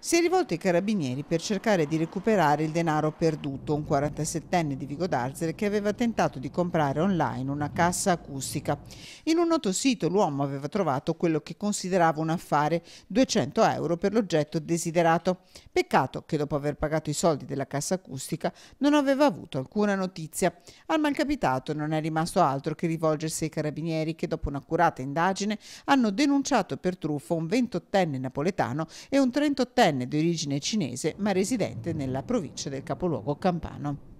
Si è rivolto ai carabinieri per cercare di recuperare il denaro perduto, un 47enne di Vigo d'Arzere che aveva tentato di comprare online una cassa acustica. In un noto sito l'uomo aveva trovato quello che considerava un affare, 200 euro per l'oggetto desiderato. Peccato che dopo aver pagato i soldi della cassa acustica non aveva avuto alcuna notizia. Al malcapitato non è rimasto altro che rivolgersi ai carabinieri che dopo un'accurata indagine hanno denunciato per truffo un 28enne napoletano e un 38enne trentenne di origine cinese ma residente nella provincia del capoluogo campano.